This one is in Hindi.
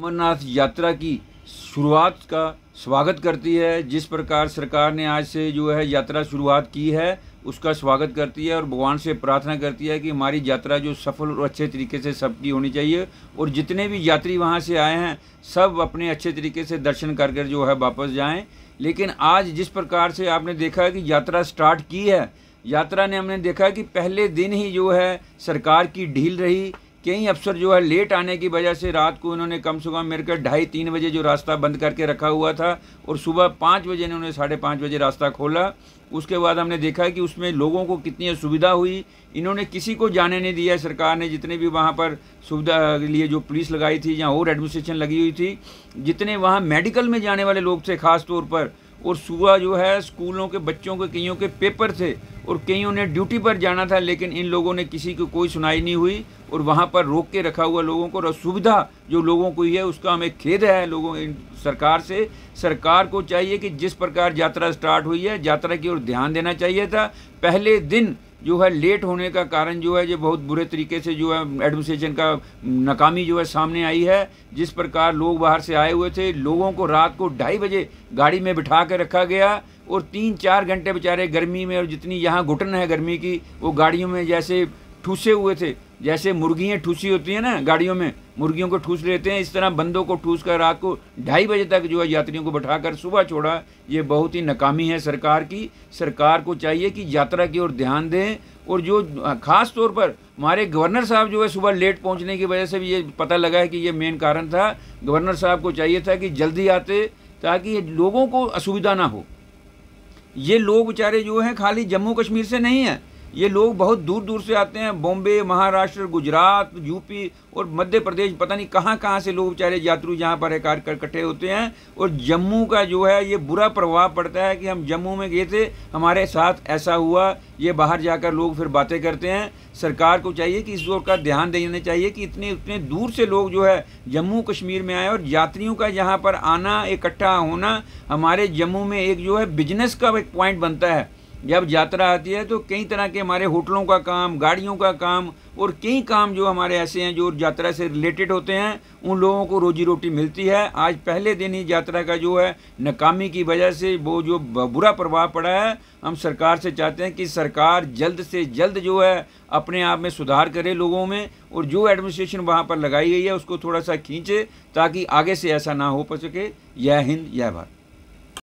अमरनाथ यात्रा की शुरुआत का स्वागत करती है जिस प्रकार सरकार ने आज से जो है यात्रा शुरुआत की है उसका स्वागत करती है और भगवान से प्रार्थना करती है कि हमारी यात्रा जो सफल और अच्छे तरीके से सबकी होनी चाहिए और जितने भी यात्री वहाँ से आए हैं सब अपने अच्छे तरीके से दर्शन कर जो है वापस जाएं लेकिन आज जिस प्रकार से आपने देखा कि यात्रा स्टार्ट की है यात्रा ने हमने देखा कि पहले दिन ही जो है सरकार की ढील रही कई अफसर जो है लेट आने की वजह से रात को उन्होंने कम से कम मेरे कर ढाई तीन बजे जो रास्ता बंद करके रखा हुआ था और सुबह पाँच बजे उन्हें साढ़े पाँच बजे रास्ता खोला उसके बाद हमने देखा कि उसमें लोगों को कितनी असुविधा हुई इन्होंने किसी को जाने नहीं दिया सरकार ने जितने भी वहाँ पर सुविधा के लिए जो पुलिस लगाई थी या और एडमिनिस्ट्रेशन लगी हुई थी जितने वहाँ मेडिकल में जाने वाले लोग थे ख़ास तौर पर और सुबह जो है स्कूलों के बच्चों के कईयों के पेपर थे और कईयों ने ड्यूटी पर जाना था लेकिन इन लोगों ने किसी को कोई सुनाई नहीं हुई और वहाँ पर रोक के रखा हुआ लोगों को और सुविधा जो लोगों को ही है उसका हमें खेद है लोगों सरकार से सरकार को चाहिए कि जिस प्रकार यात्रा स्टार्ट हुई है यात्रा की ओर ध्यान देना चाहिए था पहले दिन जो है लेट होने का कारण जो है ये बहुत बुरे तरीके से जो है एडमिनिस्ट्रेशन का नाकामी जो है सामने आई है जिस प्रकार लोग बाहर से आए हुए थे लोगों को रात को ढाई बजे गाड़ी में बिठा के रखा गया और तीन चार घंटे बेचारे गर्मी में और जितनी यहाँ घुटन है गर्मी की वो गाड़ियों में जैसे ठूसे हुए थे जैसे मुर्गियाँ ठूसी होती हैं ना गाड़ियों में मुर्गियों को ठूस लेते हैं इस तरह बंदों को ठूस कर रात को ढाई बजे तक जो है यात्रियों को बैठा कर सुबह छोड़ा ये बहुत ही नाकामी है सरकार की सरकार को चाहिए कि यात्रा की ओर ध्यान दें और जो ख़ास तौर पर हमारे गवर्नर साहब जो है सुबह लेट पहुँचने की वजह से भी ये पता लगा है कि ये मेन कारण था गवर्नर साहब को चाहिए था कि जल्दी आते ताकि लोगों को असुविधा ना हो ये लोग बेचारे जो हैं खाली जम्मू कश्मीर से नहीं हैं ये लोग बहुत दूर दूर से आते हैं बॉम्बे महाराष्ट्र गुजरात यूपी और मध्य प्रदेश पता नहीं कहाँ कहाँ से लोग बेचारे यात्रु यहाँ पर कार्य कर इकट्ठे होते हैं और जम्मू का जो है ये बुरा प्रभाव पड़ता है कि हम जम्मू में गए थे हमारे साथ ऐसा हुआ ये बाहर जाकर लोग फिर बातें करते हैं सरकार को चाहिए कि इस ओर का ध्यान देना चाहिए कि इतने इतने दूर से लोग जो है जम्मू कश्मीर में आए और यात्रियों का यहाँ पर आना इकट्ठा होना हमारे जम्मू में एक जो है बिजनेस का एक पॉइंट बनता है जब यात्रा आती है तो कई तरह के हमारे होटलों का काम गाड़ियों का काम और कई काम जो हमारे ऐसे हैं जो यात्रा से रिलेटेड होते हैं उन लोगों को रोजी रोटी मिलती है आज पहले दिन ही यात्रा का जो है नाकामी की वजह से वो जो बुरा प्रभाव पड़ा है हम सरकार से चाहते हैं कि सरकार जल्द से जल्द जो है अपने आप में सुधार करे लोगों में और जो एडमिनिस्ट्रेशन वहाँ पर लगाई गई है उसको थोड़ा सा खींचे ताकि आगे से ऐसा ना हो सके यह हिंद यह भारत